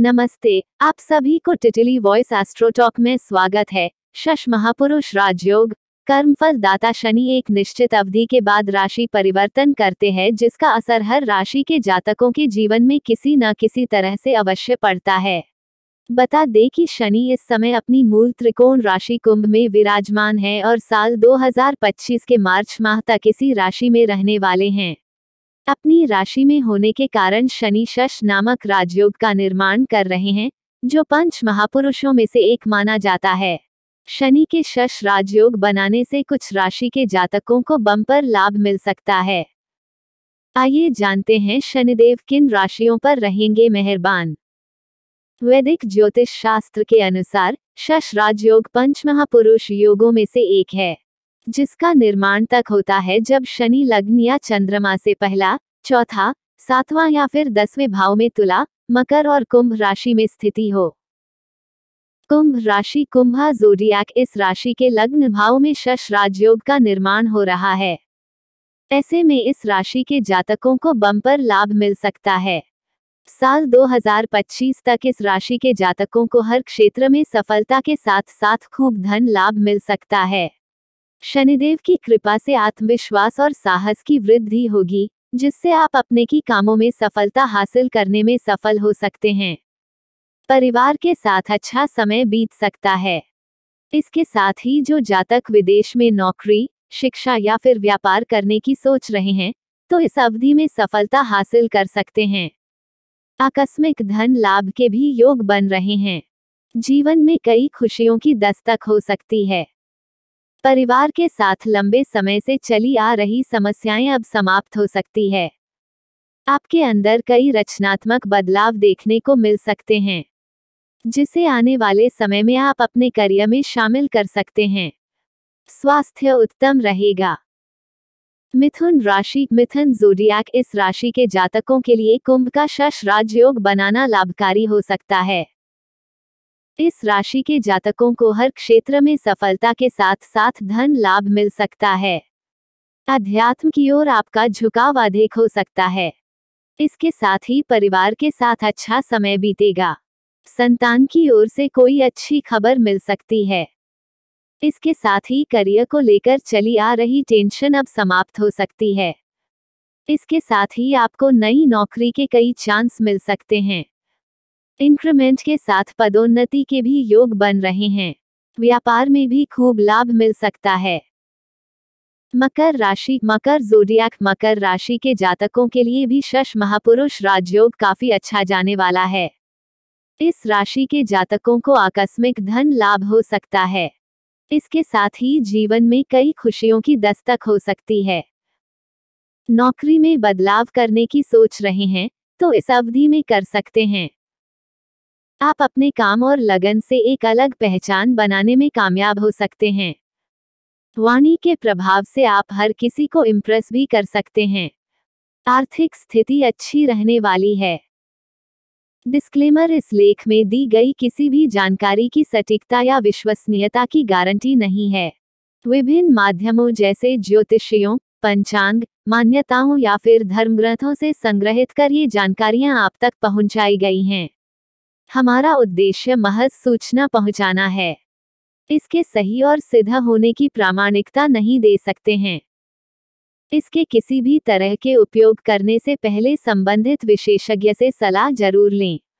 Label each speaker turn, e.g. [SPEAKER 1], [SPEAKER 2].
[SPEAKER 1] नमस्ते आप सभी को टिटिली वॉइस एस्ट्रोटॉक में स्वागत है शश महापुरुष राजयोग कर्म फल दाता शनि एक निश्चित अवधि के बाद राशि परिवर्तन करते हैं जिसका असर हर राशि के जातकों के जीवन में किसी न किसी तरह से अवश्य पड़ता है बता दें कि शनि इस समय अपनी मूल त्रिकोण राशि कुंभ में विराजमान है और साल 2025 के मार्च माह तक इसी राशि में रहने वाले हैं अपनी राशि में होने के कारण शनि शश नामक राजयोग का निर्माण कर रहे हैं जो पंच महापुरुषों में से एक माना जाता है शनि के शश राजयोग बनाने से कुछ राशि के जातकों को बम्पर लाभ मिल सकता है आइए जानते हैं शनिदेव किन राशियों पर रहेंगे मेहरबान वैदिक ज्योतिष शास्त्र के अनुसार शश राजयोग पंच महापुरुष योगों में से एक है जिसका निर्माण तक होता है जब शनि लग्न या चंद्रमा से पहला चौथा सातवां या फिर दसवें भाव में तुला मकर और कुंभ राशि में स्थिति हो कुंभ राशि कुंभा जोडियाक इस राशि के लग्न भाव में शश राजयोग का निर्माण हो रहा है ऐसे में इस राशि के जातकों को बम्पर लाभ मिल सकता है साल 2025 तक इस राशि के जातकों को हर क्षेत्र में सफलता के साथ साथ खूब धन लाभ मिल सकता है शनिदेव की कृपा से आत्मविश्वास और साहस की वृद्धि होगी जिससे आप अपने की कामों में सफलता हासिल करने में सफल हो सकते हैं परिवार के साथ अच्छा समय बीत सकता है इसके साथ ही जो जातक विदेश में नौकरी शिक्षा या फिर व्यापार करने की सोच रहे हैं तो इस अवधि में सफलता हासिल कर सकते हैं आकस्मिक धन लाभ के भी योग बन रहे हैं जीवन में कई खुशियों की दस्तक हो सकती है परिवार के साथ लंबे समय से चली आ रही समस्याएं अब समाप्त हो सकती है आपके अंदर कई रचनात्मक बदलाव देखने को मिल सकते हैं जिसे आने वाले समय में आप अपने करियर में शामिल कर सकते हैं स्वास्थ्य उत्तम रहेगा मिथुन राशि मिथुन जोडियाक इस राशि के जातकों के लिए कुंभ का शश राजयोग बनाना लाभकारी हो सकता है इस राशि के जातकों को हर क्षेत्र में सफलता के साथ साथ धन लाभ मिल सकता है अध्यात्म की ओर आपका झुकाव अधिक हो सकता है इसके साथ ही परिवार के साथ अच्छा समय बीतेगा संतान की ओर से कोई अच्छी खबर मिल सकती है इसके साथ ही करियर को लेकर चली आ रही टेंशन अब समाप्त हो सकती है इसके साथ ही आपको नई नौकरी के कई चांस मिल सकते हैं इंक्रीमेंट के साथ पदोन्नति के भी योग बन रहे हैं व्यापार में भी खूब लाभ मिल सकता है मकर राशि मकर जोडियाक मकर राशि के जातकों के लिए भी शश महापुरुष राजयोग काफी अच्छा जाने वाला है इस राशि के जातकों को आकस्मिक धन लाभ हो सकता है इसके साथ ही जीवन में कई खुशियों की दस्तक हो सकती है नौकरी में बदलाव करने की सोच रहे हैं तो इस अवधि में कर सकते हैं आप अपने काम और लगन से एक अलग पहचान बनाने में कामयाब हो सकते हैं वाणी के प्रभाव से आप हर किसी को इम्प्रेस भी कर सकते हैं आर्थिक स्थिति अच्छी रहने वाली है डिस्क्लेमर इस लेख में दी गई किसी भी जानकारी की सटीकता या विश्वसनीयता की गारंटी नहीं है विभिन्न माध्यमों जैसे ज्योतिषियों पंचांग मान्यताओं या फिर धर्मग्रंथों से संग्रहित कर ये जानकारियां आप तक पहुंचाई गई हैं हमारा उद्देश्य महज सूचना पहुंचाना है इसके सही और सीधा होने की प्रामाणिकता नहीं दे सकते हैं इसके किसी भी तरह के उपयोग करने से पहले संबंधित विशेषज्ञ से सलाह जरूर लें